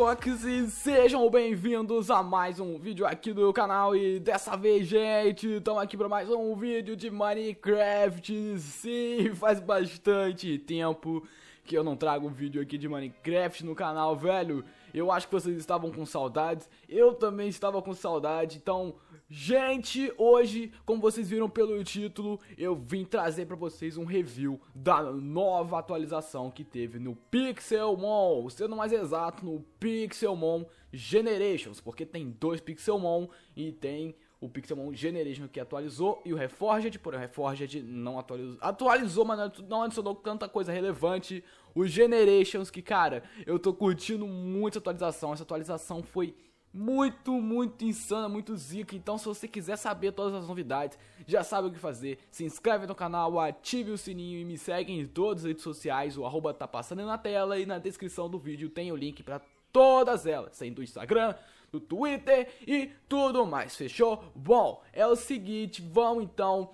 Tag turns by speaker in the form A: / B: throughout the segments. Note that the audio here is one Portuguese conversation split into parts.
A: Gox e sejam bem-vindos a mais um vídeo aqui do canal e dessa vez, gente, estamos aqui para mais um vídeo de Minecraft. Sim, faz bastante tempo que eu não trago vídeo aqui de Minecraft no canal, velho. Eu acho que vocês estavam com saudades, eu também estava com saudade, então Gente, hoje, como vocês viram pelo título, eu vim trazer para vocês um review da nova atualização que teve no Pixelmon, sendo mais exato, no Pixelmon Generations, porque tem dois Pixelmon e tem o Pixelmon Generation que atualizou e o Reforged, porém o Reforged não atualizou, atualizou, mas não adicionou tanta coisa relevante. O Generations que, cara, eu tô curtindo muito essa atualização, essa atualização foi muito, muito insana, muito zica. Então, se você quiser saber todas as novidades, já sabe o que fazer. Se inscreve no canal, ative o sininho e me segue em todas as redes sociais. O arroba tá passando na tela e na descrição do vídeo tem o link para todas elas, sendo do Instagram, do Twitter e tudo mais. Fechou? Bom, é o seguinte, vamos então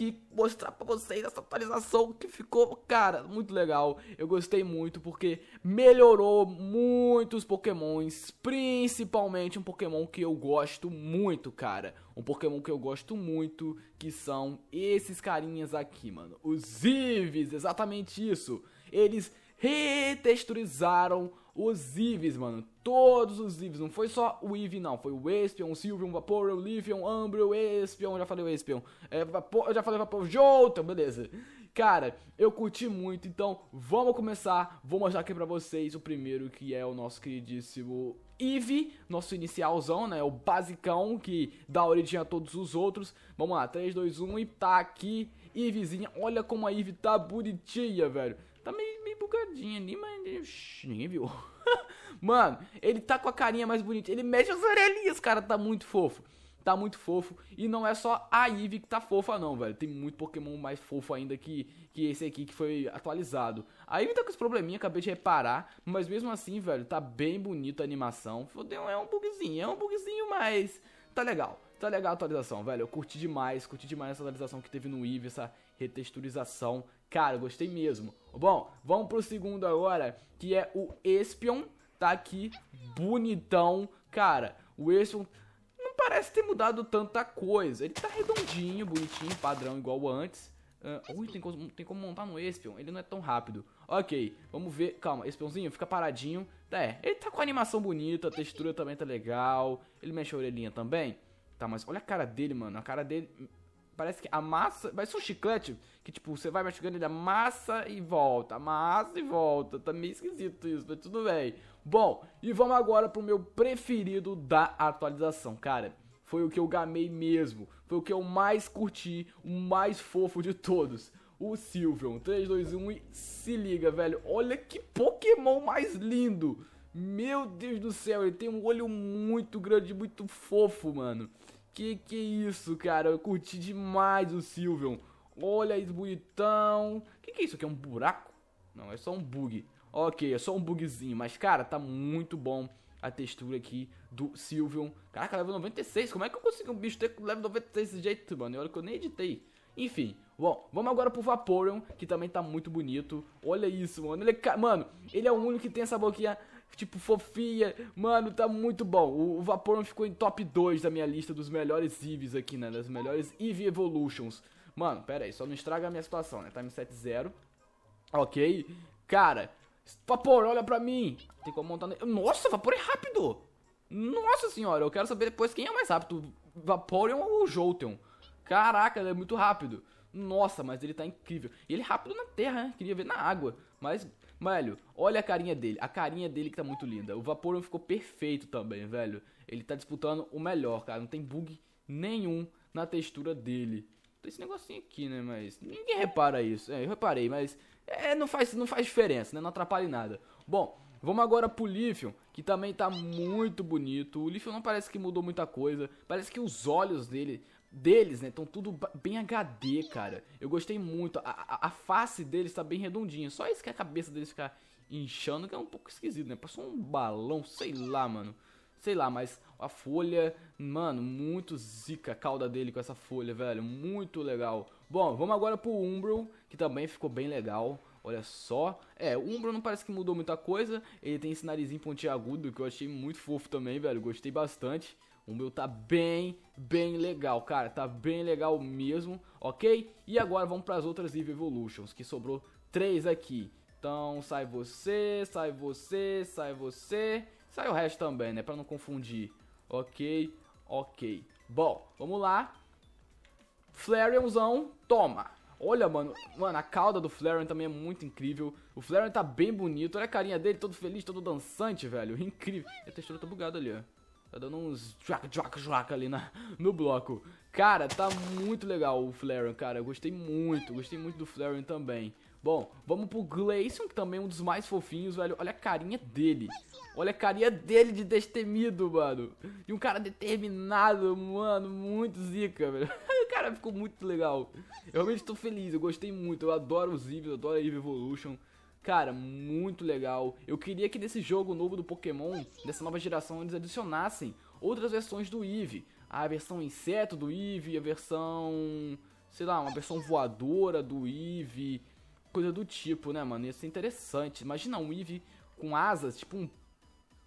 A: que mostrar para vocês essa atualização que ficou, cara, muito legal. Eu gostei muito porque melhorou muitos pokémons, principalmente um pokémon que eu gosto muito, cara. Um pokémon que eu gosto muito, que são esses carinhas aqui, mano. Os Ives, exatamente isso. Eles retexturizaram os Ives, mano. Todos os Ives. Não foi só o Eevee, não. Foi o Espion, o o Sylveon, o Livion, o Espion. Já falei o Espion. É, Vapor, eu já falei o Vapor. Jolteon, beleza. Cara, eu curti muito. Então, vamos começar. Vou mostrar aqui pra vocês o primeiro, que é o nosso queridíssimo Eevee. Nosso inicialzão, né? O basicão que dá origem a todos os outros. Vamos lá. 3, 2, 1 e tá aqui. Eeveezinha. Olha como a Eevee tá bonitinha, velho. Tá meio, meio bugadinho ali, mas ninguém viu. Mano, ele tá com a carinha mais bonita. Ele mexe as orelhinhas, cara. Tá muito fofo. Tá muito fofo. E não é só a Eve que tá fofa, não, velho. Tem muito Pokémon mais fofo ainda que, que esse aqui que foi atualizado. A Eve tá com esse probleminha, acabei de reparar. Mas mesmo assim, velho, tá bem bonita a animação. é um bugzinho. É um bugzinho, mas tá legal. Tá legal a atualização, velho. Eu curti demais, curti demais essa atualização que teve no Eve, essa retexturização. Cara, gostei mesmo. Bom, vamos pro segundo agora, que é o Espion. Tá aqui, bonitão. Cara, o Espion não parece ter mudado tanta coisa. Ele tá redondinho, bonitinho, padrão igual antes. Uh, ui, tem como, tem como montar no Espion? Ele não é tão rápido. Ok, vamos ver. Calma, Espionzinho fica paradinho. É, ele tá com animação bonita, a textura também tá legal. Ele mexe a orelhinha também. Tá, mas olha a cara dele, mano. A cara dele. Parece que amassa. Parece um chiclete que, tipo, você vai machucando ele amassa e volta. Amassa e volta. Tá meio esquisito isso, mas tudo bem. Bom, e vamos agora pro meu preferido da atualização, cara foi o que eu gamei mesmo, foi o que eu mais curti, o mais fofo de todos. O Sylveon, 3, 2, 1 e se liga, velho. Olha que Pokémon mais lindo! Meu Deus do céu, ele tem um olho muito grande, muito fofo, mano. Que que é isso, cara? Eu curti demais o Sylveon. Olha isso, bonitão. Que que é isso aqui? É um buraco? Não, é só um bug. Ok, é só um bugzinho. Mas, cara, tá muito bom a textura aqui do Sylveon. Caraca, level 96. Como é que eu consegui um bicho ter level 96 desse jeito, mano? Olha que eu nem editei. Enfim, bom, vamos agora pro Vaporeon, que também tá muito bonito. Olha isso, mano. Ele, é mano, ele é o único que tem essa boquinha tipo, fofinha. Mano, tá muito bom. O, o Vaporeon ficou em top 2 da minha lista dos melhores Eevees aqui, né? Das melhores Eevee Evolutions. Mano, pera aí, só não estraga a minha situação, né? Time tá 7-0. Ok. Cara, vapor olha pra mim. Tem como montar... Ne... Nossa, vapor é rápido. Nossa senhora, eu quero saber depois quem é mais rápido. Vaporeon ou Jolteon? Caraca, ele é muito rápido. Nossa, mas ele tá incrível. E ele é rápido na terra, né? Queria ver na água. Mas, velho, olha a carinha dele. A carinha dele que tá muito linda. O vapor ficou perfeito também, velho. Ele tá disputando o melhor, cara. Não tem bug nenhum na textura dele. Tem esse negocinho aqui, né? Mas ninguém repara isso. É, eu reparei, mas é, não, faz, não faz diferença, né? Não atrapalha em nada. Bom, Vamos agora pro Lifion, que também tá muito bonito. O Lifion não parece que mudou muita coisa. Parece que os olhos dele deles, né? Então tudo bem HD, cara. Eu gostei muito. A, a, a, face deles tá bem redondinha. Só isso que a cabeça deles fica inchando, que é um pouco esquisito, né? Passou um balão, sei lá, mano. Sei lá, mas a folha, mano, muito zica a cauda dele com essa folha, velho. Muito legal. Bom, vamos agora pro Umbro, que também ficou bem legal. Olha só. É, o Umbro não parece que mudou muita coisa. Ele tem esse narizinho pontiagudo que eu achei muito fofo também, velho. Gostei bastante. O meu tá bem, bem legal, cara. Tá bem legal mesmo, ok? E agora vamos para as outras Eve Evolutions, que sobrou três aqui. Então sai você, sai você, sai você, sai o resto também, né? Pra não confundir. Ok, ok. Bom, vamos lá. flareonzão toma. Olha, mano, mano, a cauda do Flareon também é muito incrível. O Flareon tá bem bonito. Olha a carinha dele, todo feliz, todo dançante, velho. Incrível. A textura tá bugada ali, ó. Tá dando uns joaca, joaca, joaca ali na, no bloco. Cara, tá muito legal o Flareon, cara. Eu gostei muito, gostei muito do Flareon também. Bom, vamos pro Glaceon, que também é um dos mais fofinhos, velho. Olha a carinha dele. Olha a carinha dele de destemido, mano. E um cara determinado, mano. Muito zica, velho. Cara, ficou muito legal. Eu realmente tô feliz, eu gostei muito. Eu adoro os Eevee, eu adoro a Eevee Evolution. Cara, muito legal. Eu queria que nesse jogo novo do Pokémon, dessa nova geração, eles adicionassem outras versões do Eve. A versão inseto do Eve, a versão... Sei lá, uma versão voadora do Eve. Coisa do tipo, né, mano? Ia ser interessante. Imagina um Eve com asas, tipo um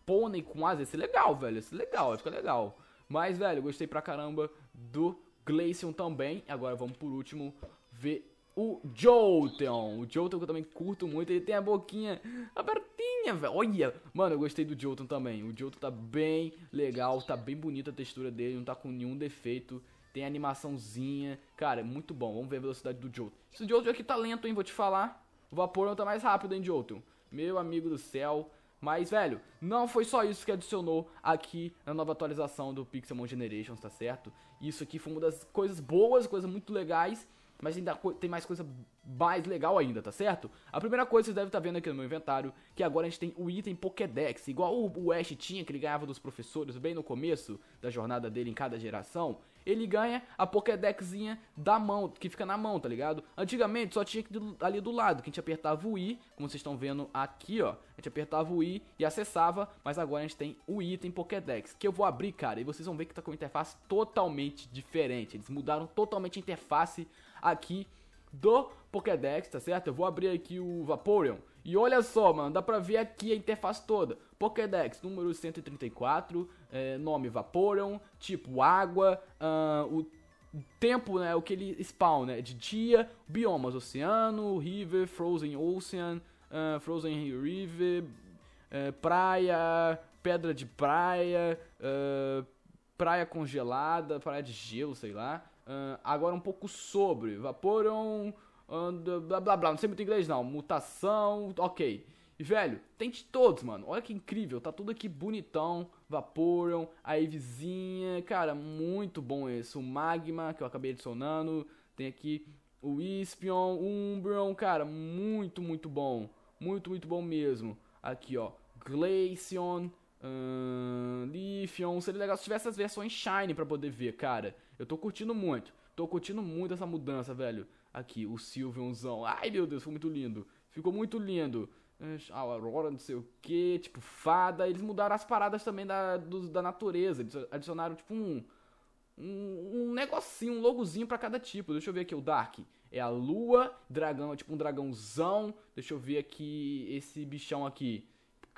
A: pônei com asas. Ia ser legal, velho. Ia ser legal, ia ficar legal. Mas, velho, gostei pra caramba do Glaceon também. Agora vamos por último ver o Jolteon. O Jolteon que eu também curto muito. Ele tem a boquinha abertinha, velho. Olha. Mano, eu gostei do Jolteon também. O Jolteon tá bem legal. Tá bem bonita a textura dele. Não tá com nenhum defeito. Tem animaçãozinha. Cara, é muito bom. Vamos ver a velocidade do Jolteon. Esse Jolteon aqui tá lento, hein? Vou te falar. O Vaporeon tá mais rápido, hein, Jolteon. Meu amigo do céu. Mas, velho, não foi só isso que adicionou aqui na nova atualização do Pixelmon Generations, tá certo? Isso aqui foi uma das coisas boas, coisas muito legais mas ainda tem mais coisa mais legal ainda, tá certo? A primeira coisa vocês devem estar tá vendo aqui no meu inventário, que agora a gente tem o item Pokédex, igual o Ash tinha, que ele ganhava dos professores bem no começo da jornada dele em cada geração, ele ganha a Pokédexinha da mão, que fica na mão, tá ligado? Antigamente só tinha ali do lado, que a gente apertava o I, como vocês estão vendo aqui, ó. A gente apertava o I e acessava, mas agora a gente tem o item Pokédex, que eu vou abrir, cara, e vocês vão ver que tá com uma interface totalmente diferente. Eles mudaram totalmente a interface aqui do Pokédex, tá certo? Eu vou abrir aqui o Vaporeon. E olha só, mano, dá pra ver aqui a interface toda. Pokédex número 134, é, nome Vaporeon tipo água, uh, o tempo, né, o que ele spawn, né, de dia, biomas, oceano, river, frozen ocean, uh, frozen river, uh, praia, pedra de praia, praia congelada, praia de gelo, sei lá. agora um pouco sobre Vaporeon blá blá blá, não sei muito inglês não, mutação, ok. E velho, tente todos, mano. Olha que incrível, tá tudo aqui bonitão. Vaporeon, a vizinha cara, muito bom esse. O Magma, que eu acabei adicionando. Tem aqui o Ispion, o cara, muito, muito bom. Muito, muito bom mesmo. Aqui, ó, Glaceon, uh, Lifion. Seria legal se tivesse as versões Shine pra poder ver, cara. Eu tô curtindo muito. Tô curtindo muito essa mudança, velho. Aqui, o Sylveonzão. Ai, meu Deus, ficou muito lindo. Ficou muito lindo. A Aurora, não sei o que, tipo, fada. Eles mudaram as paradas também da, do, da natureza. Eles adicionaram, tipo, um, um, um negocinho, um logozinho para cada tipo. Deixa eu ver aqui o Dark. É a lua, dragão, é tipo um dragãozão. Deixa eu ver aqui esse bichão aqui.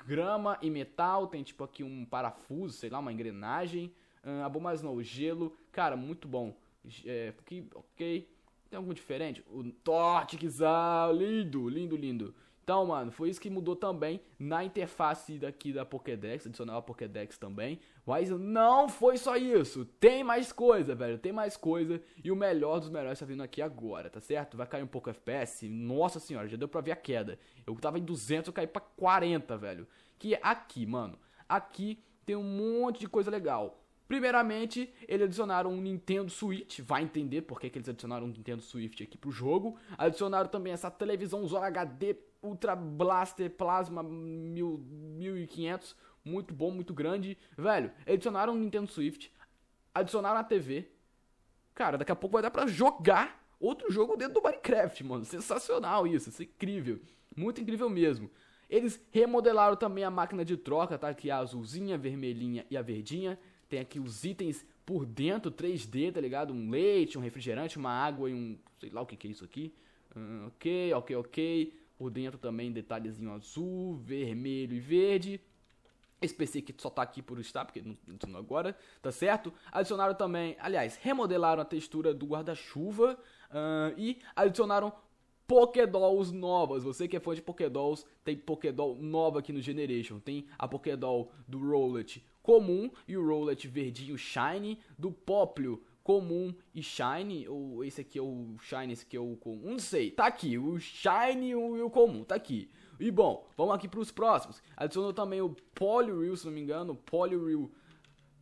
A: Grama e metal, tem tipo aqui um parafuso, sei lá, uma engrenagem. Uh, a bomba não, gelo. Cara, muito bom. É, porque, ok. Tem algo diferente? O Tortixal, lindo, lindo, lindo. Então, mano, foi isso que mudou também na interface daqui da Pokédex, adicional a Pokédex também. Mas não foi só isso, tem mais coisa, velho, tem mais coisa. E o melhor dos melhores tá vindo aqui agora, tá certo? Vai cair um pouco FPS, nossa senhora, já deu pra ver a queda. Eu tava em 200, eu caí pra 40, velho. Que é aqui, mano, aqui tem um monte de coisa legal. Primeiramente, eles adicionaram um Nintendo Switch, vai entender por que, que eles adicionaram um Nintendo Switch aqui pro jogo. Adicionaram também essa televisão Zora HD Ultra Blaster Plasma 1500, muito bom, muito grande. Velho, adicionaram um Nintendo Switch, adicionaram a TV. Cara, daqui a pouco vai dar pra jogar outro jogo dentro do Minecraft, mano. Sensacional isso, isso é incrível. Muito incrível mesmo. Eles remodelaram também a máquina de troca, tá? é a azulzinha, a vermelhinha e a verdinha. Tem aqui os itens por dentro 3D, tá ligado? Um leite, um refrigerante, uma água e um. sei lá o que, que é isso aqui. Hum, ok, ok, ok. Por dentro também detalhezinho azul, vermelho e verde. Esse PC que só tá aqui por estar, porque não, não agora, tá certo? Adicionaram também, aliás, remodelaram a textura do guarda-chuva hum, e adicionaram Pokédolls novas. Você que é fã de Pokédolls, tem Pokédoll nova aqui no Generation. Tem a Pokédoll do Rowlet comum e o Rowlet verdinho shiny, do Poplio comum e shiny, ou esse aqui é o shiny, esse aqui é o comum, não sei, tá aqui, o shiny e o comum, tá aqui. E bom, vamos aqui para os próximos. Adicionou também o Poliwhirl, se não me engano, Poliwhirl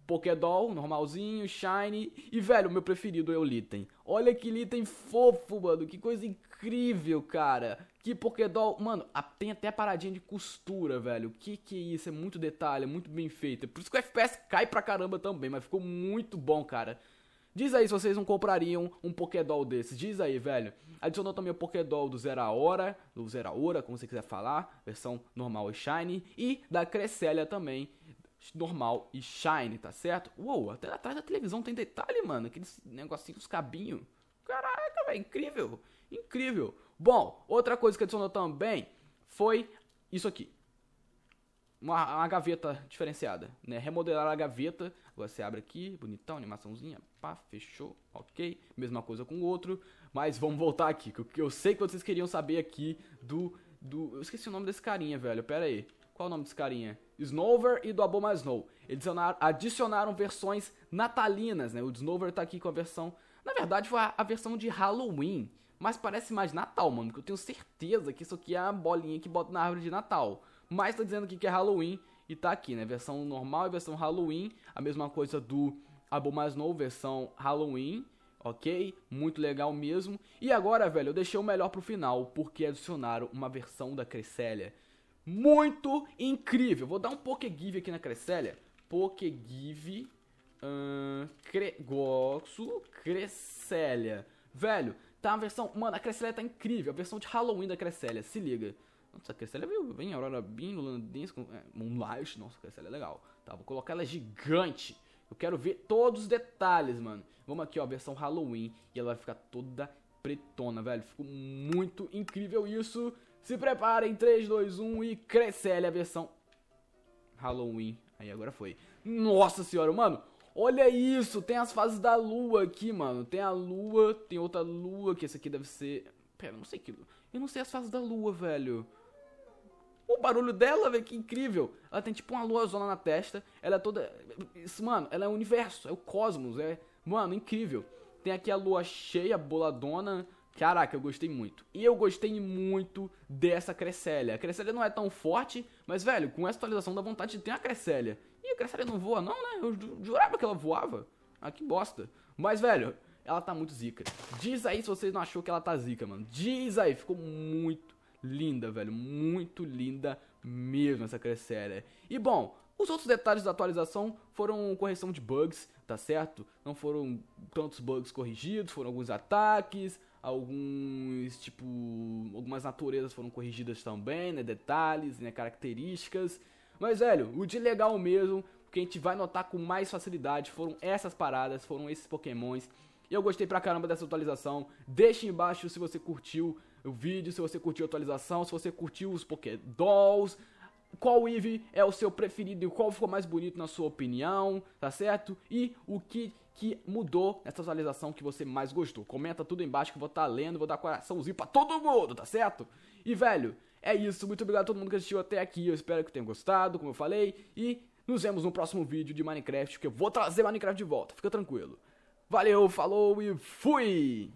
A: Pokédoll, normalzinho, Shiny. E, velho, o meu preferido é o Litten. Olha que Litten fofo, mano. Que coisa incrível, cara. Que Pokédoll. Mano, a, tem até paradinha de costura, velho. Que que é isso? É muito detalhe, é muito bem feito. É por isso que o FPS cai pra caramba também, mas ficou muito bom, cara. Diz aí se vocês não comprariam um Pokédoll desses. Diz aí, velho. Adicionou também o Pokédoll do Zera Hora, do Zera Hora, como você quiser falar, versão normal e Shiny. E da Cresselia também, normal e shine, tá certo? Uou, até atrás da televisão tem detalhe, mano. Aqueles negocinho, os cabinhos. Caraca, velho, incrível. Incrível. Bom, outra coisa que adicionou também foi isso aqui. Uma, uma, gaveta diferenciada, né? Remodelar a gaveta. Você abre aqui, bonitão, animaçãozinha. Pá, fechou, ok. Mesma coisa com o outro. Mas vamos voltar aqui, que eu sei que vocês queriam saber aqui do... do... Eu esqueci o nome desse carinha, velho. Pera aí. Qual é o nome desse carinha? Snover e do Aboma Snow. Eles adicionaram versões natalinas, né? O Snover tá aqui com a versão. Na verdade, foi a versão de Halloween. Mas parece mais Natal, mano. Porque eu tenho certeza que isso aqui é a bolinha que bota na árvore de Natal. Mas tá dizendo aqui que é Halloween e tá aqui, né? Versão normal e versão Halloween. A mesma coisa do Aboma Snow, versão Halloween ok? Muito legal mesmo. E agora, velho, eu deixei o melhor pro final, porque adicionaram uma versão da Cresselia muito incrível. Vou dar um Pokegive aqui na Cresselia. Pokegive give Cre Goxo Cresselia. Velho, tá a versão... Mano, a Cresselia tá incrível. A versão de Halloween da Cresselia, se liga. Nossa, a Cresselia veio bem, Aurora Bean, Lulandense, com, é, Moonlight. Nossa, a Cresselia é legal. Tá, vou colocar ela gigante. Eu quero ver todos os detalhes, mano. Vamos aqui, ó, versão Halloween. E ela vai ficar toda pretona, velho. Ficou muito incrível isso. Se preparem, 3, 2, 1 e Crescele, a versão Halloween. Aí agora foi. Nossa senhora, mano. Olha isso, tem as fases da lua aqui, mano. Tem a lua, tem outra lua, que essa aqui deve ser... Pera, não sei que... Eu não sei as fases da lua, velho. O barulho dela, velho, que incrível. Ela tem tipo uma lua zona na testa. Ela é toda... Isso, mano, ela é o universo, é o cosmos, é... Mano, incrível. Tem aqui a lua cheia, boladona. Caraca, eu gostei muito. E eu gostei muito dessa Cresselia. A Cresselia não é tão forte, mas, velho, com essa atualização da vontade de ter uma Cresselia. E a Cresselia não voa, não, né? Eu jurava que ela voava. Ah, que bosta. Mas, velho, ela tá muito zica. Diz aí se vocês não achou que ela tá zica, mano. Diz aí, ficou muito linda, velho. Muito linda mesmo essa Cresselia. E, bom, os outros detalhes da atualização foram correção de bugs, tá certo? Não foram tantos bugs corrigidos, foram alguns ataques, alguns tipo algumas naturezas foram corrigidas também, né, detalhes, né, características. Mas velho, o de legal mesmo, que a gente vai notar com mais facilidade foram essas paradas, foram esses pokémons. Eu gostei pra caramba dessa atualização. Deixe embaixo se você curtiu o vídeo, se você curtiu a atualização, se você curtiu os Pokédolls, qual Eve é o seu preferido e qual ficou mais bonito na sua opinião, tá certo? E o que que mudou nessa atualização que você mais gostou. Comenta tudo embaixo que eu vou estar tá lendo, vou dar coraçãozinho pra todo mundo, tá certo? E velho, é isso. Muito obrigado a todo mundo que assistiu até aqui. Eu espero que tenham gostado, como eu falei. E nos vemos no próximo vídeo de Minecraft, que eu vou trazer Minecraft de volta. Fica tranquilo. Valeu, falou e fui!